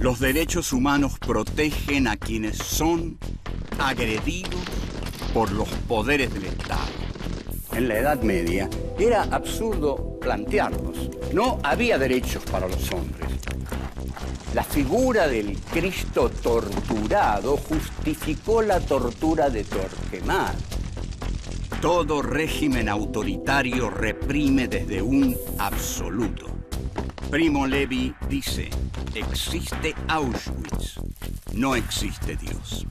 Los derechos humanos protegen a quienes son agredidos por los poderes del Estado. En la Edad Media era absurdo plantearlos. No había derechos para los hombres. La figura del Cristo torturado justificó la tortura de Torquemar. Todo régimen autoritario reprime desde un absoluto. Primo Levi dice, existe Auschwitz, no existe Dios.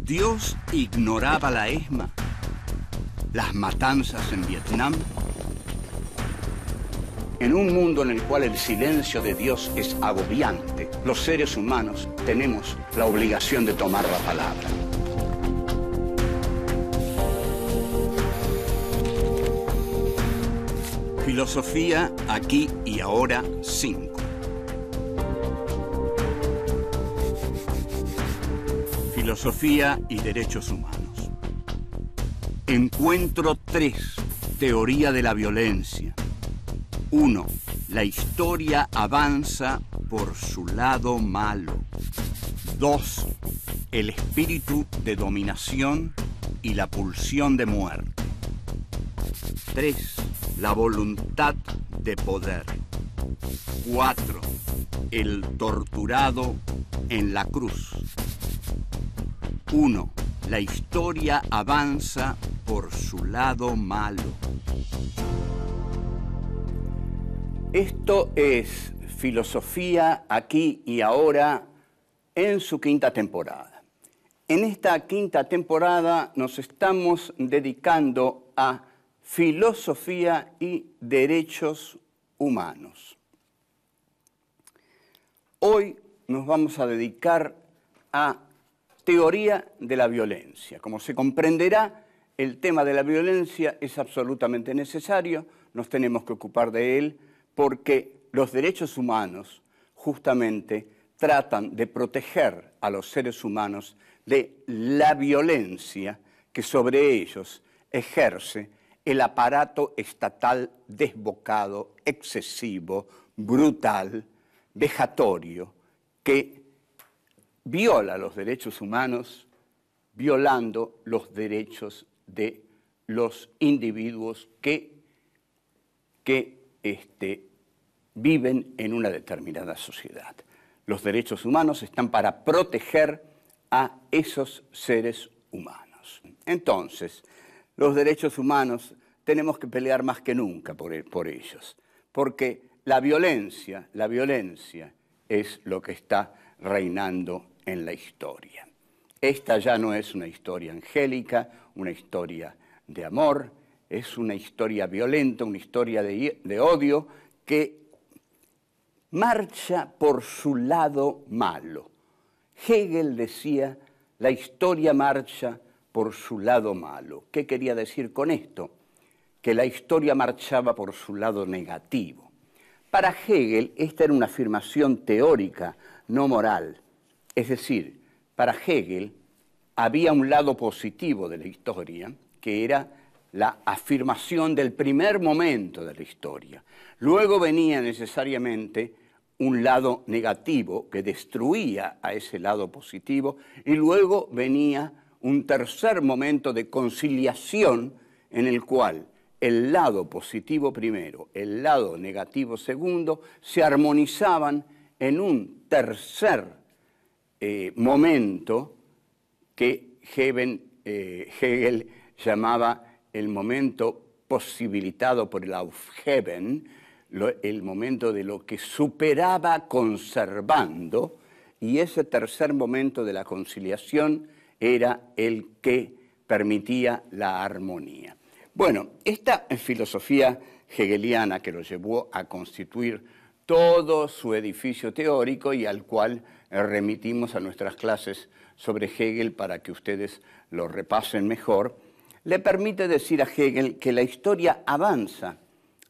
Dios ignoraba la ESMA, las matanzas en Vietnam. En un mundo en el cual el silencio de Dios es agobiante, los seres humanos tenemos la obligación de tomar la palabra. Filosofía aquí y ahora 5. Filosofía y derechos humanos. Encuentro 3. Teoría de la violencia. 1. La historia avanza por su lado malo. 2. El espíritu de dominación y la pulsión de muerte. 3 la voluntad de poder. 4. El torturado en la cruz. 1. La historia avanza por su lado malo. Esto es Filosofía aquí y ahora en su quinta temporada. En esta quinta temporada nos estamos dedicando a filosofía y derechos humanos. Hoy nos vamos a dedicar a teoría de la violencia. Como se comprenderá, el tema de la violencia es absolutamente necesario, nos tenemos que ocupar de él porque los derechos humanos justamente tratan de proteger a los seres humanos de la violencia que sobre ellos ejerce el aparato estatal desbocado, excesivo, brutal, vejatorio, que viola los derechos humanos violando los derechos de los individuos que, este, viven en una determinada sociedad. Los derechos humanos están para proteger a esos seres humanos. Entonces, los derechos humanos, tenemos que pelear más que nunca e, por, ellos, porque la violencia, la violencia es lo que está reinando en la historia. Esta ya no es una historia angélica, una historia de amor, es una historia violenta, una historia de, de odio que marcha por su lado malo. Hegel decía, la historia marcha por su lado malo. ¿Qué quería decir con esto? Que la historia marchaba por su lado negativo. Para Hegel esta era una afirmación teórica, no moral. Es decir, para Hegel había un lado positivo de la historia, que era la afirmación del primer momento de la historia. Luego venía necesariamente un lado negativo que destruía a ese lado positivo y luego venía un tercer momento de conciliación en el cual el lado positivo primero, el lado negativo segundo, se armonizaban en un tercer eh, momento que eh, Hegel llamaba el momento posibilitado por el Aufheben, el momento de lo que superaba conservando, y ese tercer momento de la conciliación era el que permitía la armonía. Bueno, esta filosofía hegeliana que lo llevó a constituir todo su edificio teórico y al cual remitimos a nuestras clases sobre Hegel para que ustedes lo repasen mejor, le permite decir a Hegel que la historia avanza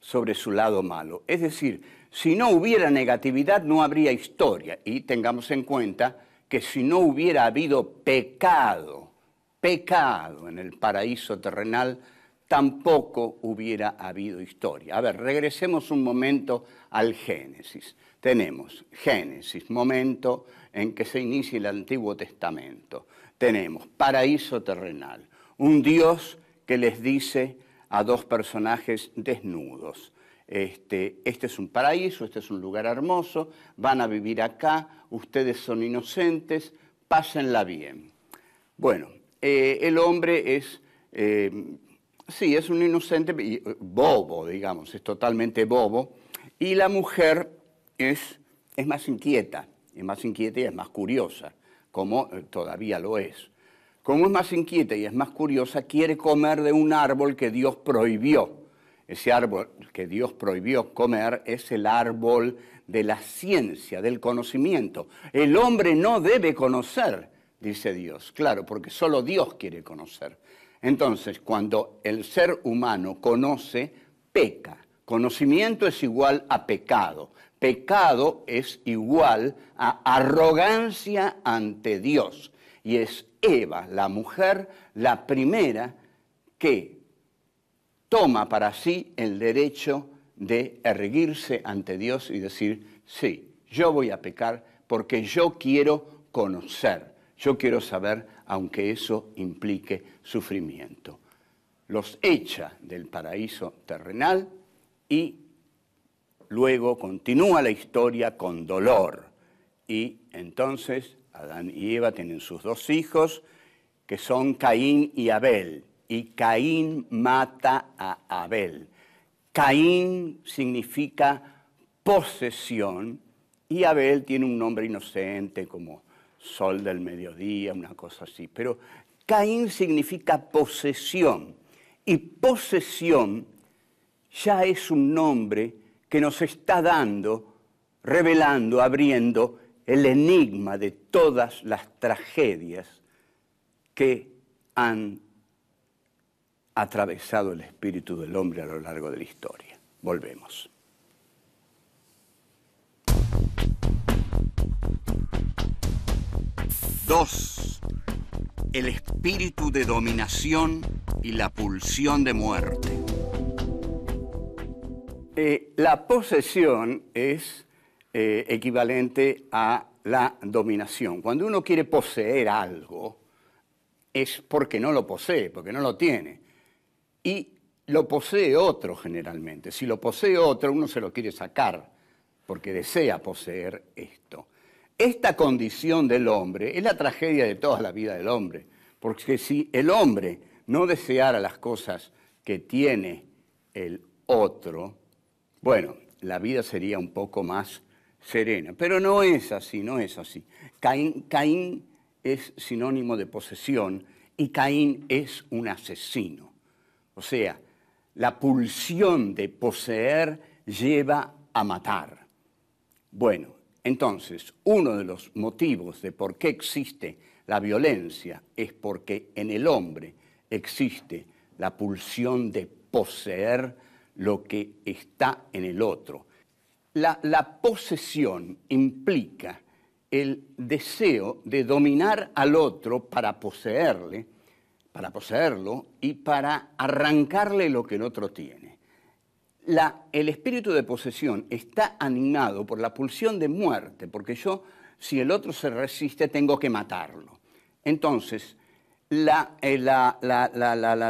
sobre su lado malo. Es decir, si no hubiera negatividad no habría historia y tengamos en cuenta que si no hubiera habido pecado, pecado en el paraíso terrenal, tampoco hubiera habido historia. A ver, regresemos un momento al Génesis. Tenemos Génesis, momento en que se inicia el Antiguo Testamento. Tenemos paraíso terrenal, un Dios que les dice a dos personajes desnudos, este, este, es un paraíso, este es un lugar hermoso, van a vivir acá, ustedes son inocentes, pásenla bien. Bueno, eh, el hombre es, eh, sí, es un inocente, eh, bobo, digamos, es totalmente bobo, y la mujer es, es más inquieta, es más inquieta y es más curiosa, como todavía lo es. Como es más inquieta y es más curiosa, quiere comer de un árbol que Dios prohibió ese árbol que Dios prohibió comer es el árbol de la ciencia, del conocimiento. El hombre no debe conocer, dice Dios, claro, porque solo Dios quiere conocer. Entonces, cuando el ser humano conoce, peca. Conocimiento es igual a pecado. Pecado es igual a arrogancia ante Dios. Y es Eva, la mujer, la primera que toma para sí el derecho de erguirse ante Dios y decir, sí, yo voy a pecar porque yo quiero conocer, yo quiero saber, aunque eso implique sufrimiento. Los echa del paraíso terrenal y luego continúa la historia con dolor. Y entonces Adán y Eva tienen sus dos hijos, que son Caín y Abel y Caín mata a Abel. Caín significa posesión y Abel tiene un nombre inocente como sol del mediodía, una cosa así. Pero Caín significa posesión y posesión ya es un nombre que nos está dando, revelando, abriendo el enigma de todas las tragedias que han atravesado el espíritu del hombre a lo largo de la historia. Volvemos. 2. el espíritu de dominación y la pulsión de muerte. Eh, la posesión es eh, equivalente a la dominación. Cuando uno quiere poseer algo, es porque no lo posee, porque no lo tiene y lo posee otro generalmente. Si lo posee otro, uno se lo quiere sacar porque desea poseer esto. Esta condición del hombre es la tragedia de toda la vida del hombre, porque si el hombre no deseara las cosas que tiene el otro, bueno, la vida sería un poco más serena. Pero no es así, no es así. Caín, Caín es sinónimo de posesión y Caín es un asesino. O sea, la pulsión de poseer lleva a matar. Bueno, entonces, uno de los motivos de por qué existe la violencia es porque en el hombre existe la pulsión de poseer lo que está en el otro. La, posesión implica el deseo de dominar al otro para poseerle para poseerlo y para arrancarle lo que el otro tiene. el espíritu de posesión está animado por la pulsión de muerte, porque yo, si el otro se resiste, tengo que matarlo. Entonces, eh, la,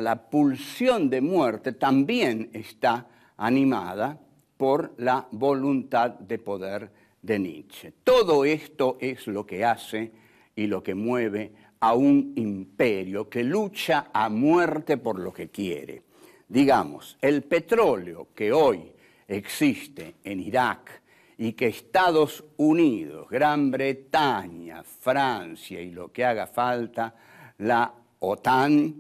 la pulsión de muerte también está animada por la voluntad de poder de Nietzsche. Todo esto es lo que hace y lo que mueve a un imperio que lucha a muerte por lo que quiere. Digamos, el petróleo que hoy existe en Irak y que Estados Unidos, Gran Bretaña, Francia y lo que haga falta, la OTAN,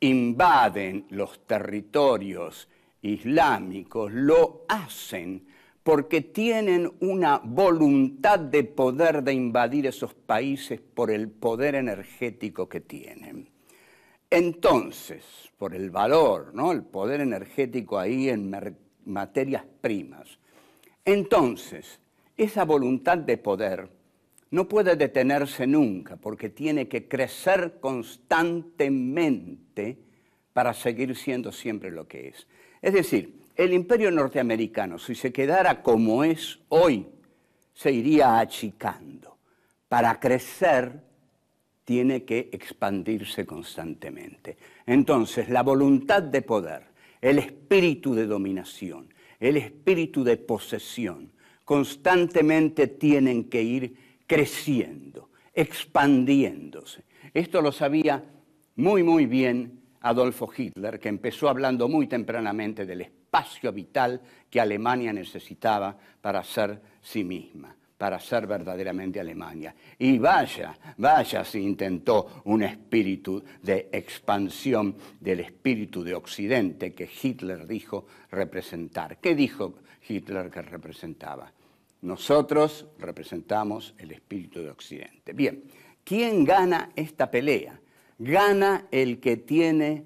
invaden los territorios islámicos, lo hacen porque tienen una voluntad de poder de invadir esos países por el poder energético que tienen. Entonces, por el valor, ¿no? el poder energético ahí en materias primas. Entonces, esa voluntad de poder no puede detenerse nunca porque tiene que crecer constantemente para seguir siendo siempre lo que es. Es decir, el imperio norteamericano, si se quedara como es hoy, se iría achicando. Para crecer tiene que expandirse constantemente. Entonces, la voluntad de poder, el espíritu de dominación, el espíritu de posesión, constantemente tienen que ir creciendo, expandiéndose. Esto lo sabía muy, muy bien Adolfo Hitler, que empezó hablando muy tempranamente del espacio vital que Alemania necesitaba para ser sí misma, para ser verdaderamente Alemania. Y vaya, vaya si intentó un espíritu de expansión del espíritu de Occidente que Hitler dijo representar. ¿Qué dijo Hitler que representaba? Nosotros representamos el espíritu de Occidente. Bien, ¿quién gana esta pelea? gana el que tiene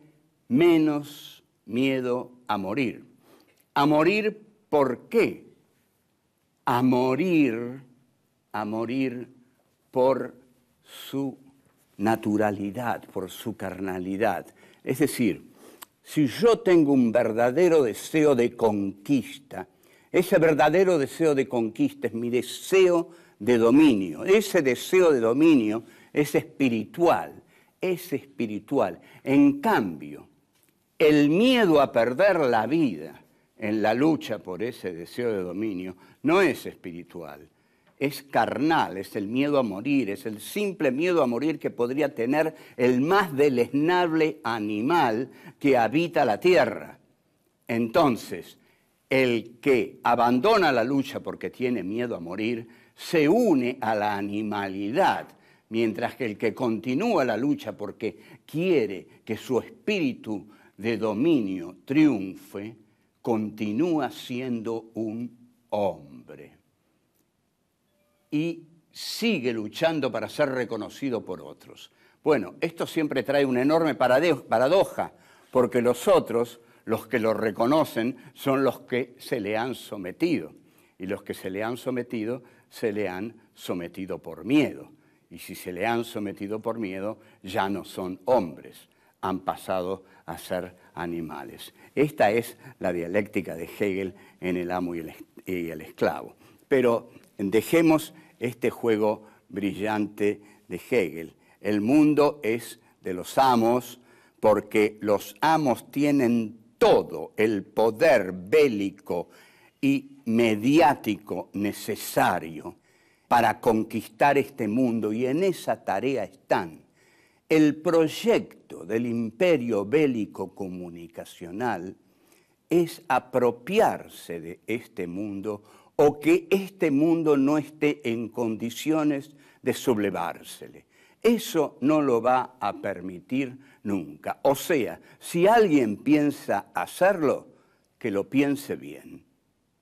menos miedo a morir. ¿A morir por qué? A morir, a morir por su naturalidad, por su carnalidad. Es decir, si yo tengo un verdadero deseo de conquista, ese verdadero deseo de conquista es mi deseo de dominio. Ese deseo de dominio es espiritual, es espiritual. En cambio, el miedo a perder la vida en la lucha por ese deseo de dominio no es espiritual, es carnal, es el miedo a morir, es el simple miedo a morir que podría tener el más deleznable animal que habita la tierra. Entonces, el que abandona la lucha porque tiene miedo a morir, se une a la animalidad mientras que el que continúa la lucha porque quiere que su espíritu de dominio triunfe, continúa siendo un hombre y sigue luchando para ser reconocido por otros. Bueno, esto siempre trae una enorme paradoja, porque los otros, los que lo reconocen, son los que se le han sometido, y los que se le han sometido, se le han sometido por miedo y si se le han sometido por miedo, ya no son hombres, han pasado a ser animales. Esta es la dialéctica de Hegel en el amo y el, esclavo. Pero dejemos este juego brillante de Hegel. El mundo es de los amos porque los amos tienen todo el poder bélico y mediático necesario para conquistar este mundo y en esa tarea están el proyecto del imperio bélico comunicacional es apropiarse de este mundo o que este mundo no esté en condiciones de sublevársele. Eso no lo va a permitir nunca. O sea, si alguien piensa hacerlo, que lo piense bien,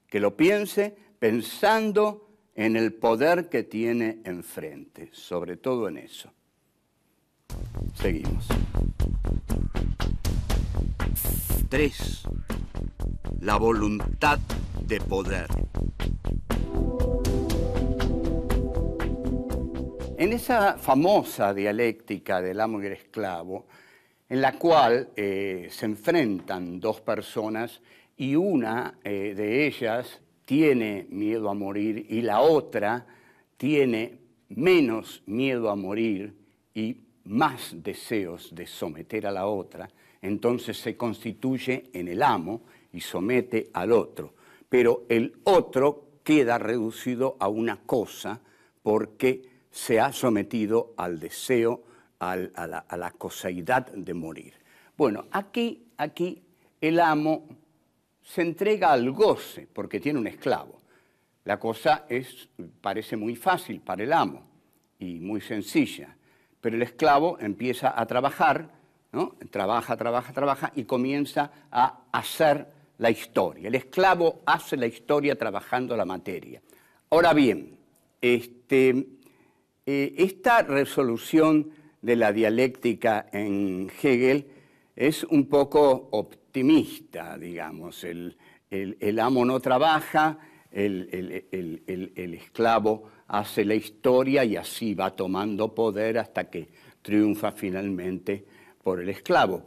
que lo piense pensando en el poder que tiene enfrente, sobre todo en eso. Seguimos. 3. La voluntad de poder. En esa famosa dialéctica del amo y el esclavo, en la cual eh, se enfrentan dos personas y una eh, de ellas tiene miedo a morir y la otra tiene menos miedo a morir y más deseos de someter a la otra, entonces se constituye en el amo y somete al otro. Pero el otro queda reducido a una cosa porque se ha sometido al deseo, a, la, a, cosaidad de morir. Bueno, aquí, aquí el amo se entrega al goce porque tiene un esclavo. La cosa es, parece muy fácil para el amo y muy sencilla, pero el esclavo empieza a trabajar, ¿no? trabaja, trabaja, trabaja y comienza a hacer la historia. El esclavo hace la historia trabajando la materia. Ahora bien, este, eh, esta resolución de la dialéctica en Hegel es un poco optimista digamos. El, amo no trabaja, el, esclavo hace la historia y así va tomando poder hasta que triunfa finalmente por el esclavo,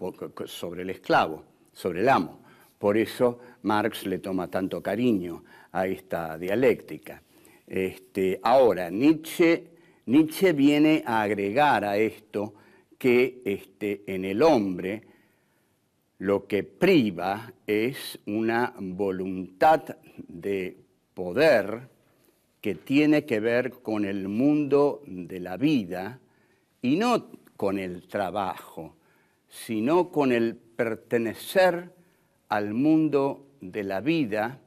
sobre el esclavo, sobre el amo. Por eso Marx le toma tanto cariño a esta dialéctica. Este, ahora, Nietzsche, Nietzsche viene a agregar a esto que este, en el hombre lo que priva es una voluntad de poder que tiene que ver con el mundo de la vida y no con el trabajo, sino con el pertenecer al mundo de la vida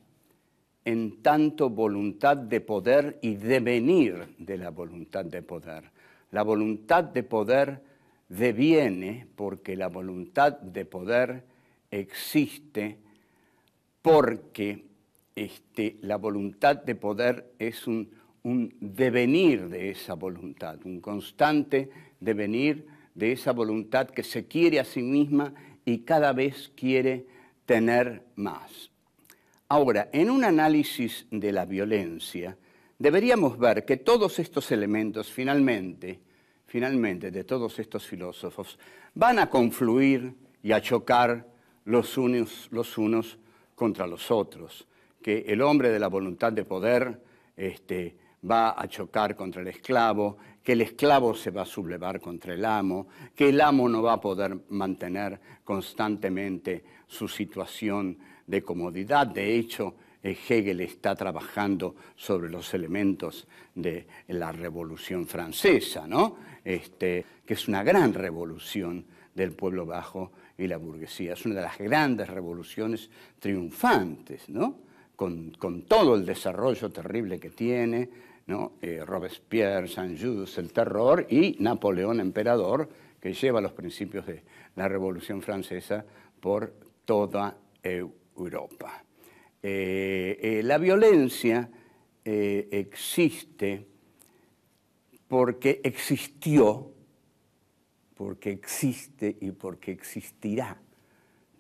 en tanto voluntad de poder y devenir de la voluntad de poder. La voluntad de poder deviene porque la voluntad de poder existe porque este, la voluntad de poder es un, devenir de esa voluntad, un constante devenir de esa voluntad que se quiere a sí misma y cada vez quiere tener más. Ahora, en un análisis de la violencia, deberíamos ver que todos estos elementos finalmente finalmente de todos estos filósofos van a confluir y a chocar los unos, contra los otros, que el hombre de la voluntad de poder este, va a chocar contra el esclavo, que el esclavo se va a sublevar contra el amo, que el amo no va a poder mantener constantemente su situación de comodidad. De hecho, eh, Hegel está trabajando sobre los elementos de la Revolución Francesa, ¿no? Este, que es una gran revolución del pueblo bajo y la burguesía. Es una de las grandes revoluciones triunfantes, Con, todo el desarrollo terrible que tiene, eh, Robespierre, Saint-Just, el terror y Napoleón emperador, que lleva los principios de la Revolución Francesa por toda Europa. Eh, eh, la violencia existe porque existió, porque existe y porque existirá.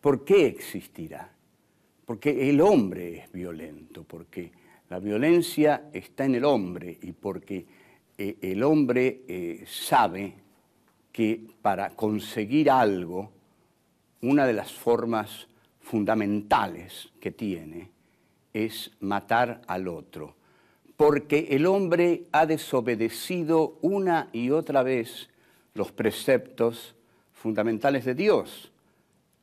¿Por qué existirá? Porque el hombre es violento, porque la violencia está en el hombre y porque eh, el hombre eh, sabe que para conseguir algo, una de las formas fundamentales que tiene es matar al otro porque el hombre ha desobedecido una y otra vez los preceptos fundamentales de Dios.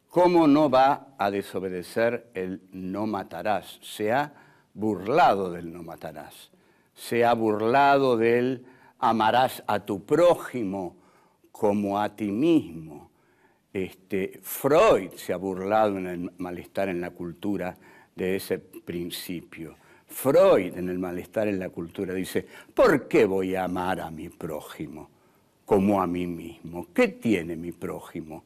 ¿Cómo no va a desobedecer el no matarás? Se ha burlado del no matarás, se ha burlado del amarás a tu prójimo como a ti mismo. Este, Freud se ha burlado en el malestar en la cultura de ese principio. Freud en el malestar en la cultura dice, ¿por qué voy a amar a mi prójimo como a mí mismo? ¿Qué tiene mi prójimo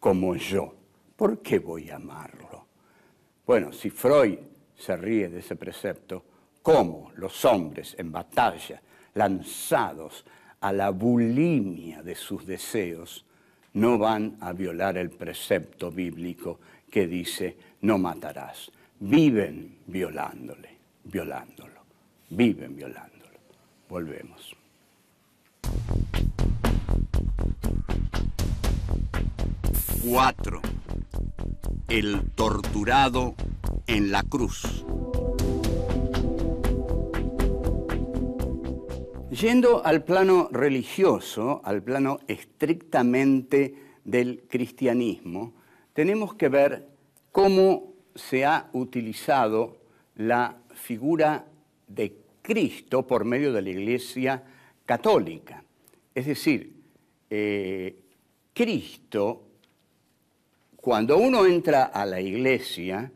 como yo? ¿Por qué voy a amarlo? Bueno, si Freud se ríe de ese precepto, ¿cómo los hombres en batalla, lanzados a la bulimia de sus deseos, no van a violar el precepto bíblico que dice, no matarás? viven violándole, violándolo, viven violándolo. Volvemos. Cuatro. El torturado en la cruz. Yendo al plano religioso, al plano estrictamente del cristianismo, tenemos que ver cómo se ha utilizado la figura de Cristo por medio de la Iglesia católica. Es decir, eh, Cristo, cuando uno entra a la iglesia,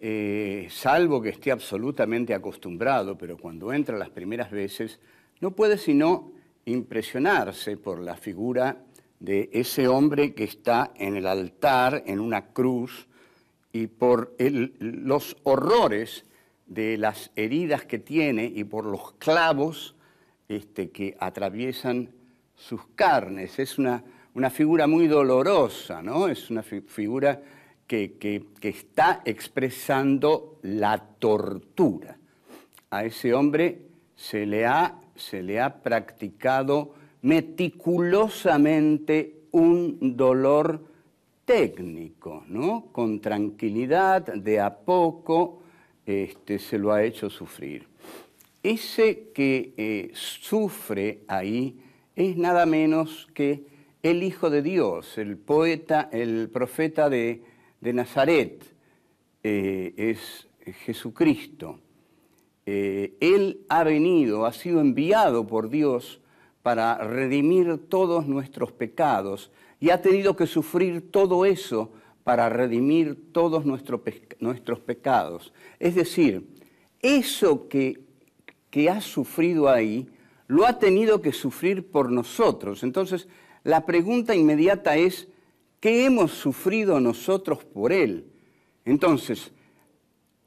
eh, salvo que esté absolutamente acostumbrado, pero cuando entra las primeras veces, no puede sino impresionarse por la figura de ese hombre que está en el altar, en una cruz, y por los horrores de las heridas que tiene y por los clavos este, que atraviesan sus carnes. Es una, figura muy dolorosa, Es una figura que, que, está expresando la tortura. A ese hombre se le ha, se le ha practicado meticulosamente un dolor técnico, ¿no? Con tranquilidad, de a poco, este, se lo ha hecho sufrir. Ese que eh, sufre ahí es nada menos que el Hijo de Dios, el poeta, el profeta de, de Nazaret, eh, es Jesucristo. Eh, él ha venido, ha sido enviado por Dios para redimir todos nuestros pecados, y ha tenido que sufrir todo eso para redimir todos nuestros pecados. Es decir, eso que, que ha sufrido ahí, lo ha tenido que sufrir por nosotros. Entonces, la pregunta inmediata es, ¿qué hemos sufrido nosotros por Él? Entonces,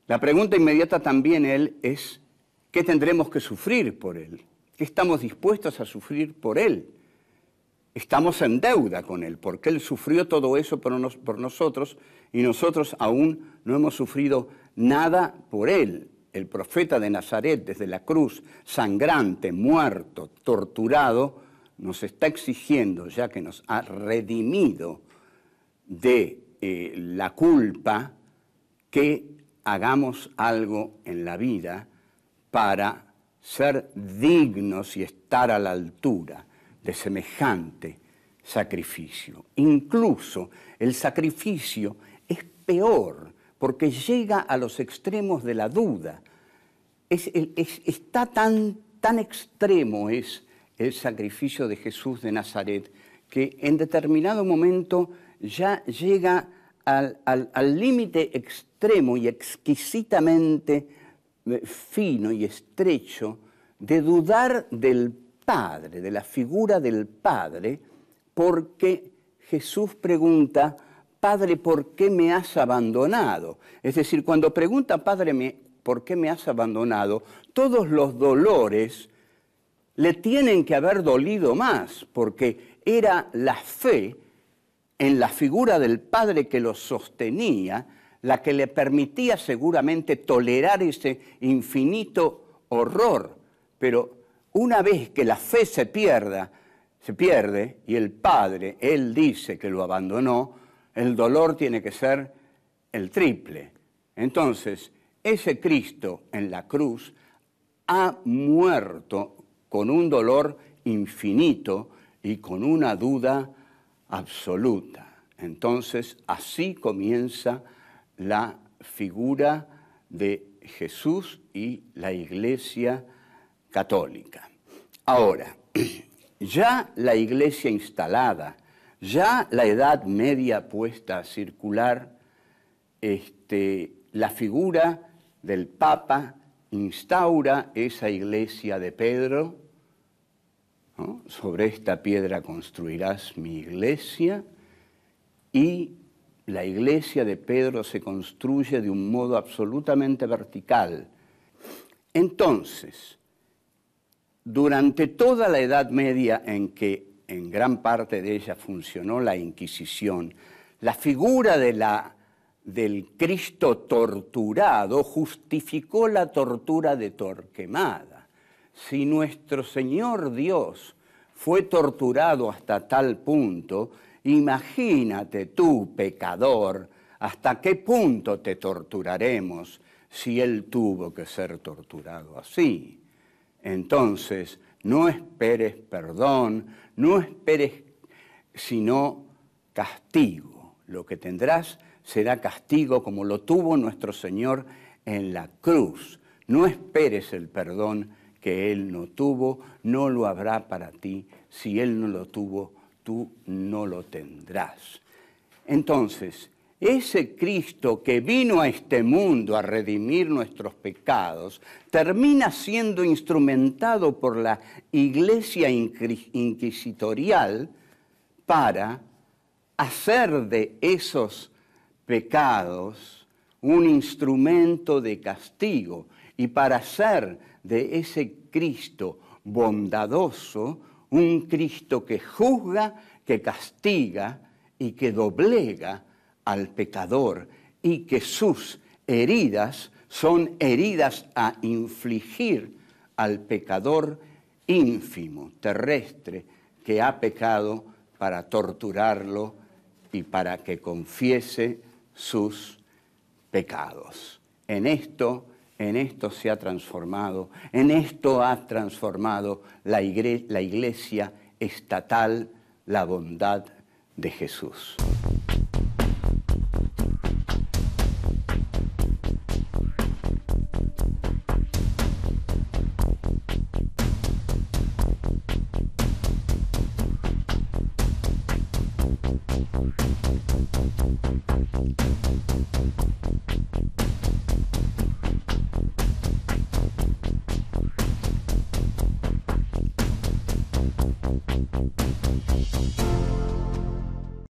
la pregunta inmediata también Él es, ¿qué tendremos que sufrir por Él? ¿Qué estamos dispuestos a sufrir por Él? estamos en deuda con Él, porque Él sufrió todo eso por, nosotros y nosotros aún no hemos sufrido nada por Él. El profeta de Nazaret desde la cruz, sangrante, muerto, torturado, nos está exigiendo, ya que nos ha redimido de eh, la culpa, que hagamos algo en la vida para ser dignos y estar a la altura de semejante sacrificio. Incluso el sacrificio es peor porque llega a los extremos de la duda. está tan, tan extremo es el sacrificio de Jesús de Nazaret que en determinado momento ya llega al límite extremo y exquisitamente eh, fino y estrecho de dudar del Padre, de la figura del Padre, porque Jesús pregunta, Padre, ¿por qué me has abandonado? Es decir, cuando pregunta, Padre, ¿por qué me has abandonado? Todos los dolores le tienen que haber dolido más, porque era la fe en la figura del Padre que lo sostenía, la que le permitía seguramente tolerar ese infinito horror. Pero una vez que la fe se pierda, se pierde y el padre, él dice que lo abandonó, el dolor tiene que ser el triple. Entonces, ese Cristo en la cruz ha muerto con un dolor infinito y con una duda absoluta. Entonces, así comienza la figura de Jesús y la iglesia católica. Ahora, ya la iglesia instalada, ya la Edad Media puesta a circular, este, la figura del Papa instaura esa iglesia de Pedro, sobre esta piedra construirás mi iglesia, y la iglesia de Pedro se construye de un modo absolutamente vertical. Entonces, durante toda la Edad Media en que en gran parte de ella funcionó la Inquisición, la figura del Cristo torturado justificó la tortura de Torquemada. Si nuestro Señor Dios fue torturado hasta tal punto, imagínate tú, pecador, hasta qué punto te torturaremos si Él tuvo que ser torturado así. Entonces, no esperes perdón, no esperes sino castigo. Lo que tendrás será castigo como lo tuvo nuestro Señor en la cruz. No esperes el perdón que Él no tuvo, no lo habrá para ti. Si Él no lo tuvo, tú no lo tendrás. Entonces, ese Cristo que vino a este mundo a redimir nuestros pecados, termina siendo instrumentado por la iglesia inquisitorial para hacer de esos pecados un instrumento de castigo y para hacer de ese Cristo bondadoso un Cristo que juzga, que castiga y que doblega al pecador y que sus heridas son heridas a infligir al pecador ínfimo, terrestre, que ha pecado para torturarlo y para que confiese sus pecados. En esto, en esto se ha transformado, en esto ha transformado la, la iglesia estatal la bondad de Jesús.